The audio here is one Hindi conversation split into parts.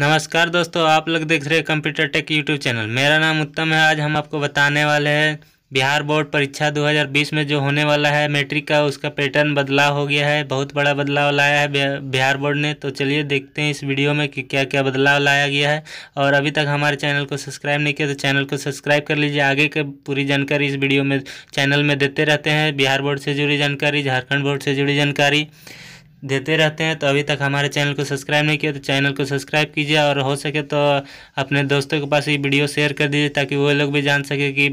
नमस्कार दोस्तों आप लोग देख रहे हैं कंप्यूटर टेक यूट्यूब चैनल मेरा नाम उत्तम है आज हम आपको बताने वाले हैं बिहार बोर्ड परीक्षा 2020 में जो होने वाला है मैट्रिक का उसका पैटर्न बदलाव हो गया है बहुत बड़ा बदलाव लाया है बिहार बोर्ड ने तो चलिए देखते हैं इस वीडियो में कि क्या क्या बदलाव लाया गया है और अभी तक हमारे चैनल को सब्सक्राइब नहीं किया तो चैनल को सब्सक्राइब कर लीजिए आगे के पूरी जानकारी इस वीडियो में चैनल में देते रहते हैं बिहार बोर्ड से जुड़ी जानकारी झारखंड बोर्ड से जुड़ी जानकारी देते रहते हैं तो अभी तक हमारे चैनल को सब्सक्राइब नहीं किया तो चैनल को सब्सक्राइब कीजिए और हो सके तो अपने दोस्तों के पास ये वीडियो शेयर कर दीजिए ताकि वो लोग भी जान सके कि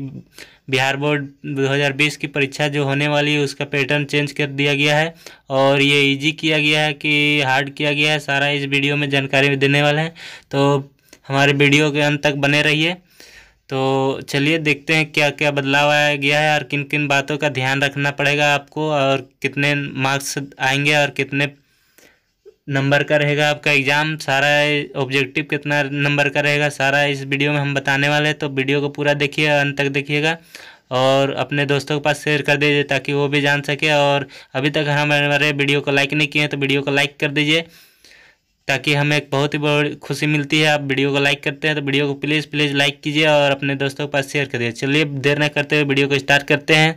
बिहार बोर्ड 2020 की परीक्षा जो होने वाली है उसका पैटर्न चेंज कर दिया गया है और ये इजी किया गया है कि हार्ड किया गया है सारा इस वीडियो में जानकारी देने वाले हैं तो हमारे वीडियो के अंत तक बने रहिए तो चलिए देखते हैं क्या क्या बदलाव आया गया है और किन किन बातों का ध्यान रखना पड़ेगा आपको और कितने मार्क्स आएंगे और कितने नंबर का रहेगा आपका एग्ज़ाम सारा ऑब्जेक्टिव कितना नंबर का रहेगा सारा इस वीडियो में हम बताने वाले हैं तो वीडियो को पूरा देखिए अंत तक देखिएगा और अपने दोस्तों के पास शेयर कर दीजिए ताकि वो भी जान सके और अभी तक हमारे वीडियो को लाइक नहीं किए हैं तो वीडियो को लाइक कर दीजिए ताकि हमें एक बहुत ही बड़ी खुशी मिलती है आप वीडियो को लाइक करते हैं तो वीडियो को प्लीज़ प्लीज़ लाइक कीजिए और अपने दोस्तों के पास शेयर करिए चलिए देर न करते हुए वीडियो को स्टार्ट करते हैं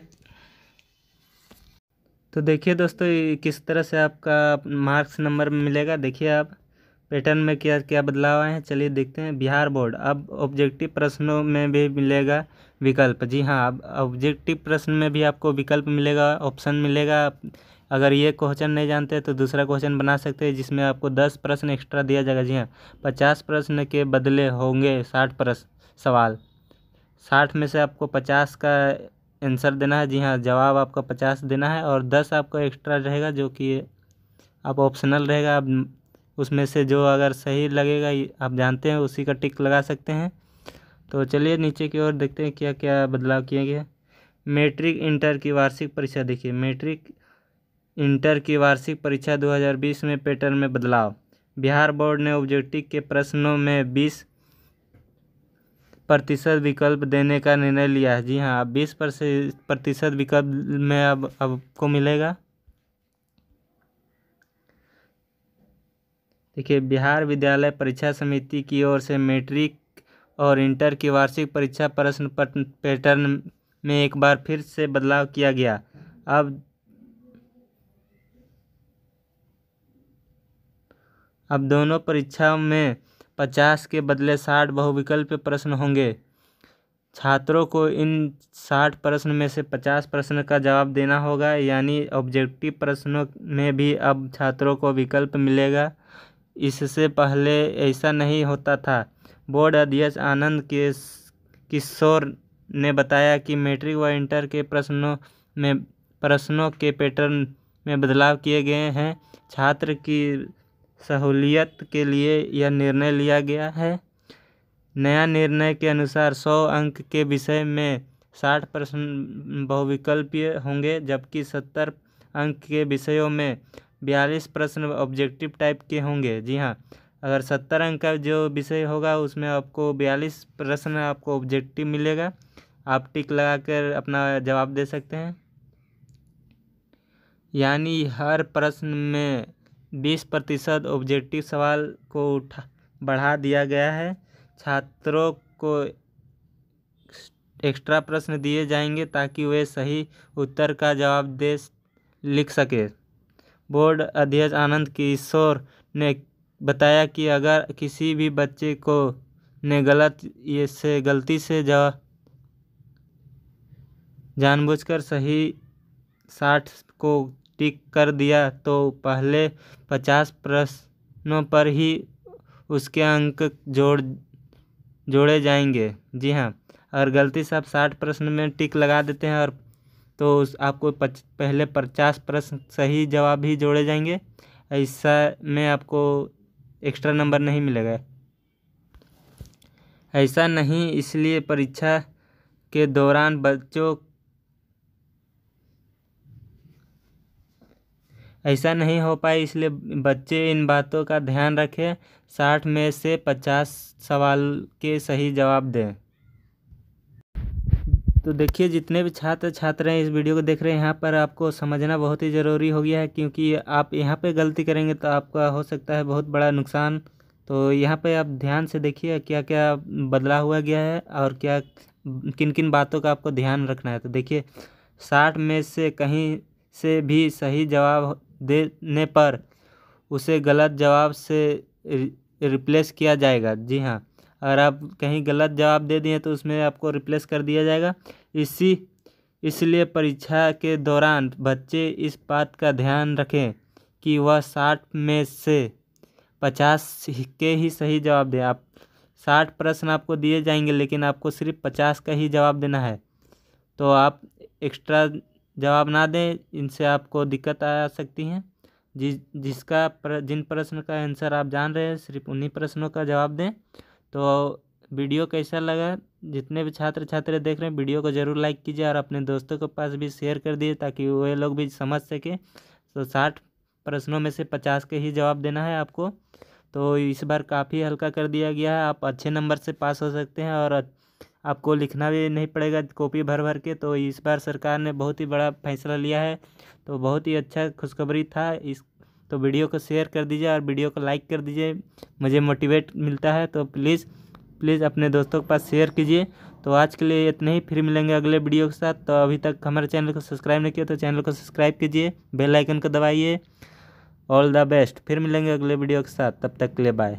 तो देखिए दोस्तों किस तरह से आपका मार्क्स नंबर मिलेगा देखिए आप पैटर्न में क्या क्या बदलाव आए हैं चलिए देखते हैं बिहार बोर्ड अब ऑब्जेक्टिव प्रश्नों में भी मिलेगा विकल्प जी हाँ अब ऑब्जेक्टिव प्रश्न में भी आपको विकल्प मिलेगा ऑप्शन मिलेगा अगर ये क्वेश्चन नहीं जानते तो दूसरा क्वेश्चन बना सकते हैं जिसमें आपको दस प्रश्न एक्स्ट्रा दिया जाएगा जी हाँ पचास प्रश्न के बदले होंगे साठ प्रश्न सवाल साठ में से आपको पचास का आंसर देना है जी हाँ जवाब आपका पचास देना है और दस आपको एक्स्ट्रा रहेगा जो कि आप ऑप्शनल रहेगा आप उसमें से जो अगर सही लगेगा आप जानते हैं उसी का टिक लगा सकते हैं तो चलिए नीचे की ओर देखते हैं क्या क्या बदलाव किए गए मैट्रिक इंटर की वार्षिक परीक्षा देखिए मैट्रिक इंटर की वार्षिक परीक्षा 2020 में पैटर्न में बदलाव बिहार बोर्ड ने ऑब्जेक्टिव के प्रश्नों में 20 प्रतिशत विकल्प देने का निर्णय लिया है जी हाँ अब बीस प्रतिशत विकल्प में अब आपको मिलेगा देखिए बिहार विद्यालय परीक्षा समिति की ओर से मैट्रिक और इंटर की वार्षिक परीक्षा प्रश्न पैटर्न में एक बार फिर से बदलाव किया गया अब अब दोनों परीक्षाओं में पचास के बदले साठ बहुविकल्प प्रश्न होंगे छात्रों को इन साठ प्रश्न में से पचास प्रश्न का जवाब देना होगा यानी ऑब्जेक्टिव प्रश्नों में भी अब छात्रों को विकल्प मिलेगा इससे पहले ऐसा नहीं होता था बोर्ड अध्यक्ष आनंद के किशोर ने बताया कि मैट्रिक व इंटर के प्रश्नों में प्रश्नों के पैटर्न में बदलाव किए गए हैं छात्र की सहूलियत के लिए यह निर्णय लिया गया है नया निर्णय के अनुसार सौ अंक के विषय में साठ प्रश्न बहुविकल्पीय होंगे जबकि सत्तर अंक के विषयों में बयालीस प्रश्न ऑब्जेक्टिव टाइप के होंगे जी हाँ अगर सत्तर अंक का जो विषय होगा उसमें आपको बयालीस प्रश्न आपको ऑब्जेक्टिव मिलेगा आप टिक लगा कर अपना जवाब दे सकते हैं यानी हर प्रश्न में बीस प्रतिशत ऑब्जेक्टिव सवाल को उठा बढ़ा दिया गया है छात्रों को एक्स्ट्रा प्रश्न दिए जाएंगे ताकि वे सही उत्तर का जवाब दे लिख सके बोर्ड अध्यक्ष आनंद किशोर ने बताया कि अगर किसी भी बच्चे को ने गलत ये से गलती से जा जानबूझकर सही साठ को टिक कर दिया तो पहले पचास प्रश्नों पर ही उसके अंक जोड़ जोड़े जाएंगे जी हाँ और गलती से आप साठ प्रश्न में टिक लगा देते हैं और तो उस आपको पच, पहले पचास प्रश्न सही जवाब ही जोड़े जाएंगे ऐसा में आपको एक्स्ट्रा नंबर नहीं मिलेगा ऐसा नहीं इसलिए परीक्षा के दौरान बच्चों ऐसा नहीं हो पाए इसलिए बच्चे इन बातों का ध्यान रखें साठ में से पचास सवाल के सही जवाब दें तो देखिए जितने भी छात्र छात्र हैं इस वीडियो को देख रहे हैं यहाँ पर आपको समझना बहुत ही ज़रूरी हो गया है क्योंकि आप यहाँ पे गलती करेंगे तो आपका हो सकता है बहुत बड़ा नुकसान तो यहाँ पे आप ध्यान से देखिए क्या क्या बदला हुआ गया है और क्या किन किन बातों का आपको ध्यान रखना है तो देखिए साठ में से कहीं से भी सही जवाब देने पर उसे गलत जवाब से रिप्लेस किया जाएगा जी हाँ अगर आप कहीं गलत जवाब दे दिए तो उसमें आपको रिप्लेस कर दिया जाएगा इसी इसलिए परीक्षा के दौरान बच्चे इस बात का ध्यान रखें कि वह साठ में से पचास के ही सही जवाब दें आप साठ प्रश्न आपको दिए जाएंगे लेकिन आपको सिर्फ पचास का ही जवाब देना है तो आप एक्स्ट्रा जवाब ना दें इनसे आपको दिक्कत आ सकती है जिस जिसका प्र, जिन प्रश्न का आंसर आप जान रहे हैं सिर्फ उन्हीं प्रश्नों का जवाब दें तो वीडियो कैसा लगा जितने भी छात्र छात्र देख रहे हैं वीडियो को ज़रूर लाइक कीजिए और अपने दोस्तों के पास भी शेयर कर दिए ताकि वे लोग भी समझ सकें तो साठ प्रश्नों में से पचास के ही जवाब देना है आपको तो इस बार काफ़ी हल्का कर दिया गया है आप अच्छे नंबर से पास हो सकते हैं और आपको लिखना भी नहीं पड़ेगा कॉपी भर भर के तो इस बार सरकार ने बहुत ही बड़ा फैसला लिया है तो बहुत ही अच्छा खुशखबरी था इस तो वीडियो को शेयर कर दीजिए और वीडियो को लाइक कर दीजिए मुझे मोटिवेट मिलता है तो प्लीज़ प्लीज़ अपने दोस्तों के पास शेयर कीजिए तो आज के लिए इतने ही फिर मिलेंगे अगले वीडियो के साथ तो अभी तक हमारे चैनल को सब्सक्राइब नहीं किया तो चैनल को सब्सक्राइब कीजिए बेल आइकन को दबाइए ऑल द बेस्ट फिर मिलेंगे अगले वीडियो के साथ तब तक के लिए बाय